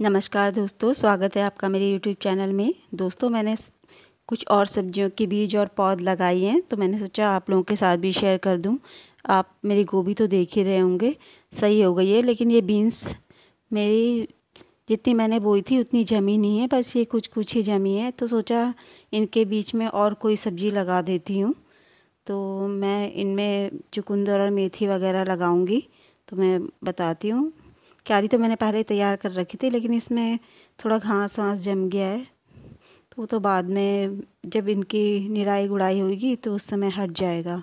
नमस्कार दोस्तों स्वागत है आपका मेरे यूट्यूब चैनल में दोस्तों मैंने कुछ और सब्जियों के बीज और पौध लगाए हैं तो मैंने सोचा आप लोगों के साथ भी शेयर कर दूं आप मेरी गोभी तो देख ही रहे होंगे सही हो गई है लेकिन ये बीन्स मेरी जितनी मैंने बोई थी उतनी जमी नहीं है बस ये कुछ कुछ ही जमी है तो सोचा इनके बीच में और कोई सब्जी लगा देती हूँ तो मैं इनमें चुकंदर और मेथी वगैरह लगाऊँगी तो मैं बताती हूँ क्यारी तो मैंने पहले तैयार कर रखी थी लेकिन इसमें थोड़ा घास वास जम गया है तो वो तो बाद में जब इनकी निराई गुड़ाई होगी तो उस समय हट जाएगा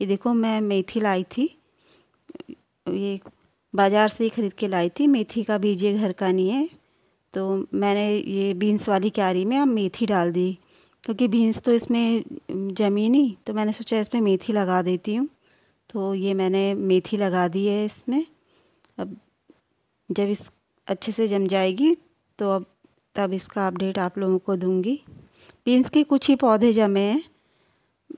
ये देखो मैं मेथी लाई थी ये बाज़ार से ही ख़रीद के लाई थी मेथी का बीज ये घर का नहीं है तो मैंने ये बीन्स वाली क्यारी में अब मेथी डाल दी क्योंकि बीन्स तो इसमें जमी नहीं तो मैंने सोचा इसमें मेथी लगा देती हूँ तो ये मैंने मेथी लगा दी है इसमें अब जब इस अच्छे से जम जाएगी तो अब तब इसका अपडेट आप लोगों को दूंगी बीन्स के कुछ ही पौधे जमे हैं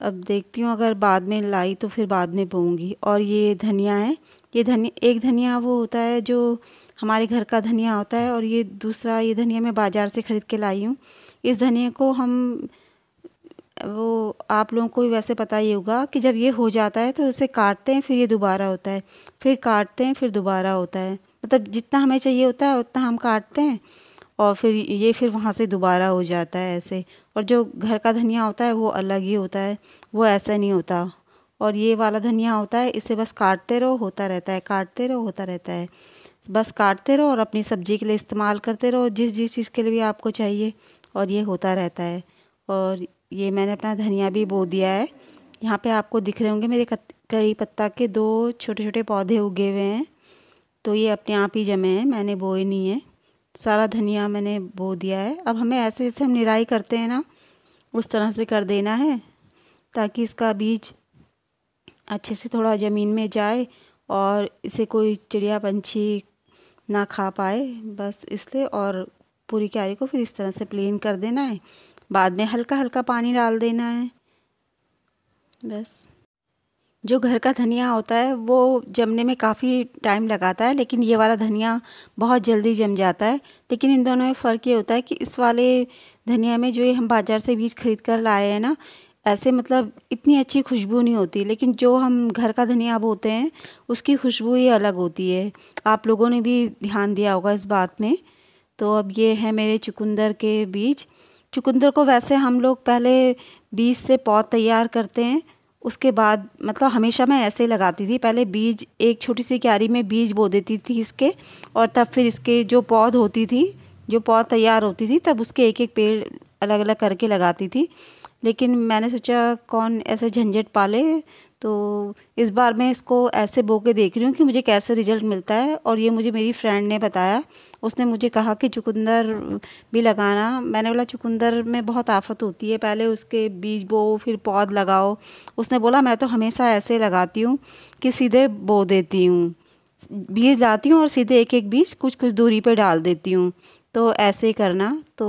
अब देखती हूँ अगर बाद में लाई तो फिर बाद में बोऊँगी और ये धनिया है ये धनिया एक धनिया वो होता है जो हमारे घर का धनिया होता है और ये दूसरा ये धनिया मैं बाज़ार से ख़रीद के लाई हूँ इस धनिया को हम वो आप लोगों को वैसे पता ही होगा कि जब ये हो जाता है तो उसे काटते हैं फिर ये दोबारा होता है फिर काटते हैं फिर दोबारा होता है मतलब जितना हमें चाहिए होता है उतना हम काटते हैं और फिर ये फिर वहाँ से दोबारा हो जाता है ऐसे और जो घर का धनिया होता है वो अलग ही होता है वो ऐसा नहीं होता और ये वाला धनिया होता है इसे बस काटते रहो होता रहता है काटते रहो होता रहता है बस काटते रहो और अपनी सब्ज़ी के लिए इस्तेमाल करते रहो जिस जिस चीज़ के लिए भी आपको चाहिए और ये होता रहता है और ये मैंने अपना धनिया भी बो दिया है यहाँ पे आपको दिख रहे होंगे मेरे कड़ी पत्ता के दो छोटे छोटे पौधे उगे हुए हैं तो ये अपने आप ही जमे हैं मैंने बोए नहीं है सारा धनिया मैंने बो दिया है अब हमें ऐसे जैसे हम निराई करते हैं ना उस तरह से कर देना है ताकि इसका बीज अच्छे से थोड़ा ज़मीन में जाए और इसे कोई चिड़िया पंछी ना खा पाए बस इसलिए और पूरी क्यारी को फिर इस तरह से प्लेन कर देना है बाद में हल्का हल्का पानी डाल देना है बस जो घर का धनिया होता है वो जमने में काफ़ी टाइम लगाता है लेकिन ये वाला धनिया बहुत जल्दी जम जाता है लेकिन इन दोनों में फ़र्क ये होता है कि इस वाले धनिया में जो ये हम बाज़ार से बीज खरीद कर लाए हैं ना ऐसे मतलब इतनी अच्छी खुशबू नहीं होती लेकिन जो हम घर का धनिया बोते हैं उसकी खुशबू ही अलग होती है आप लोगों ने भी ध्यान दिया होगा इस बात में तो अब ये है मेरे चुकंदर के बीज चुकंदर को वैसे हम लोग पहले बीज से पौध तैयार करते हैं उसके बाद मतलब हमेशा मैं ऐसे लगाती थी पहले बीज एक छोटी सी क्यारी में बीज बो देती थी इसके और तब फिर इसके जो पौध होती थी जो पौध तैयार होती थी तब उसके एक एक पेड़ अलग अलग करके लगाती थी लेकिन मैंने सोचा कौन ऐसे झंझट पाले तो इस बार मैं इसको ऐसे बो के देख रही हूँ कि मुझे कैसे रिजल्ट मिलता है और ये मुझे मेरी फ्रेंड ने बताया उसने मुझे कहा कि चुकंदर भी लगाना मैंने बोला चुकंदर में बहुत आफत होती है पहले उसके बीज बो फिर पौध लगाओ उसने बोला मैं तो हमेशा ऐसे लगाती हूँ कि सीधे बो देती हूँ बीज लाती हूँ और सीधे एक एक बीज कुछ कुछ दूरी पर डाल देती हूँ तो ऐसे ही करना तो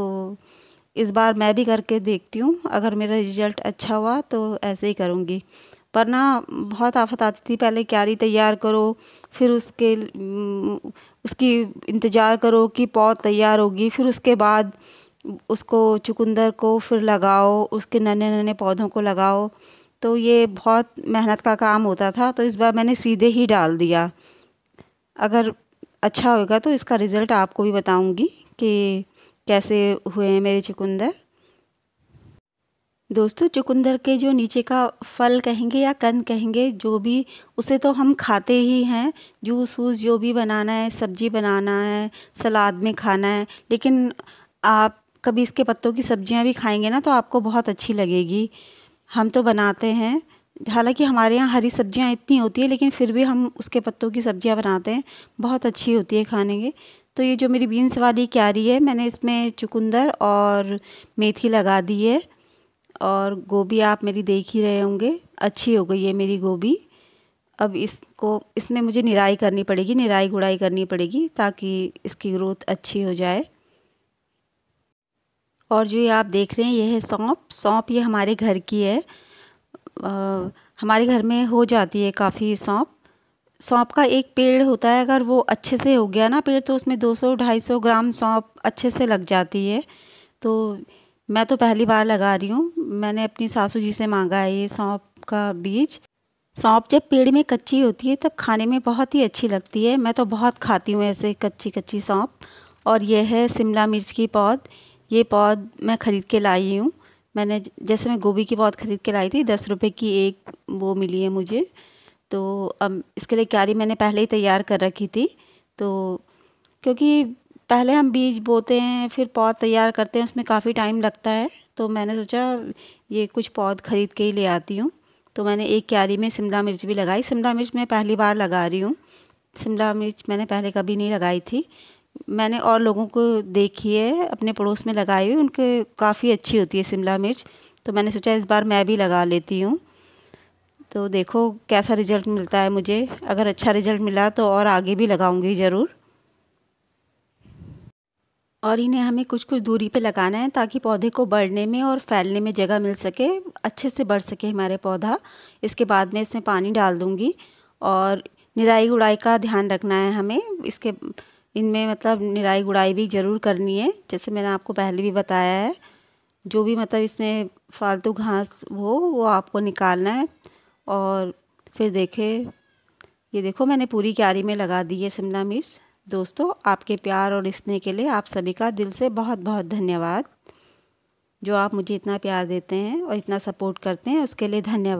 इस बार मैं भी करके देखती हूँ अगर मेरा रिज़ल्ट अच्छा हुआ तो ऐसे ही करूँगी पर ना बहुत आफत आती थी पहले क्यारी तैयार करो फिर उसके उसकी इंतज़ार करो कि पौध तैयार होगी फिर उसके बाद उसको चुकंदर को फिर लगाओ उसके नन्हे नन्हे पौधों को लगाओ तो ये बहुत मेहनत का काम होता था तो इस बार मैंने सीधे ही डाल दिया अगर अच्छा होगा तो इसका रिज़ल्ट आपको भी बताऊँगी कि कैसे हुए हैं मेरे चुकंदर दोस्तों चुकंदर के जो नीचे का फल कहेंगे या कंद कहेंगे जो भी उसे तो हम खाते ही हैं जूस वूस जो भी बनाना है सब्जी बनाना है सलाद में खाना है लेकिन आप कभी इसके पत्तों की सब्जियां भी खाएंगे ना तो आपको बहुत अच्छी लगेगी हम तो बनाते हैं हालांकि हमारे यहाँ हरी सब्जियाँ इतनी होती है लेकिन फिर भी हम उसके पत्तों की सब्जियाँ बनाते हैं बहुत अच्छी होती है खाने के तो ये जो मेरी बीन्स वाली क्यारी है मैंने इसमें चुकंदर और मेथी लगा दी है और गोभी आप मेरी देख ही रहे होंगे अच्छी हो गई है मेरी गोभी अब इसको इसमें मुझे निराई करनी पड़ेगी निराई गुड़ाई करनी पड़ेगी ताकि इसकी ग्रोथ अच्छी हो जाए और जो ये आप देख रहे हैं ये है सौंप सौंप ये हमारे घर की है आ, हमारे घर में हो जाती है काफ़ी सौंप सौंप का एक पेड़ होता है अगर वो अच्छे से हो गया ना पेड़ तो उसमें 200-250 ग्राम सौंप अच्छे से लग जाती है तो मैं तो पहली बार लगा रही हूँ मैंने अपनी सासू जी से मांगा है ये सौंप का बीज सौंप जब पेड़ में कच्ची होती है तब खाने में बहुत ही अच्छी लगती है मैं तो बहुत खाती हूँ ऐसे कच्ची कच्ची सौंप और यह है शिमला मिर्च की पौध ये पौध मैं ख़रीद के लाई हूँ मैंने जैसे मैं गोभी की पौध ख़रीद के लाई थी दस रुपये की एक वो मिली है मुझे तो अब इसके लिए क्यारी मैंने पहले ही तैयार कर रखी थी तो क्योंकि पहले हम बीज बोते हैं फिर पौध तैयार करते हैं उसमें काफ़ी टाइम लगता है तो मैंने सोचा ये कुछ पौध खरीद के ही ले आती हूँ तो मैंने एक क्यारी में शिमला मिर्च भी लगाई शिमला मिर्च मैं पहली बार लगा रही हूँ शिमला मिर्च मैंने पहले कभी नहीं लगाई थी मैंने और लोगों को देखी है अपने पड़ोस में लगाई हुई उनके काफ़ी अच्छी होती है शिमला मिर्च तो मैंने सोचा इस बार मैं भी लगा लेती हूँ तो देखो कैसा रिज़ल्ट मिलता है मुझे अगर अच्छा रिज़ल्ट मिला तो और आगे भी लगाऊंगी ज़रूर और इन्हें हमें कुछ कुछ दूरी पे लगाना है ताकि पौधे को बढ़ने में और फैलने में जगह मिल सके अच्छे से बढ़ सके हमारे पौधा इसके बाद में इसमें पानी डाल दूँगी और निराई गुड़ाई का ध्यान रखना है हमें इसके इनमें मतलब निराई गुड़ाई भी ज़रूर करनी है जैसे मैंने आपको पहले भी बताया है जो भी मतलब इसमें फालतू घास हो वो आपको निकालना है और फिर देखे ये देखो मैंने पूरी क्यारी में लगा दी है शिमला मिर्च दोस्तों आपके प्यार और स्नेह के लिए आप सभी का दिल से बहुत बहुत धन्यवाद जो आप मुझे इतना प्यार देते हैं और इतना सपोर्ट करते हैं उसके लिए धन्यवाद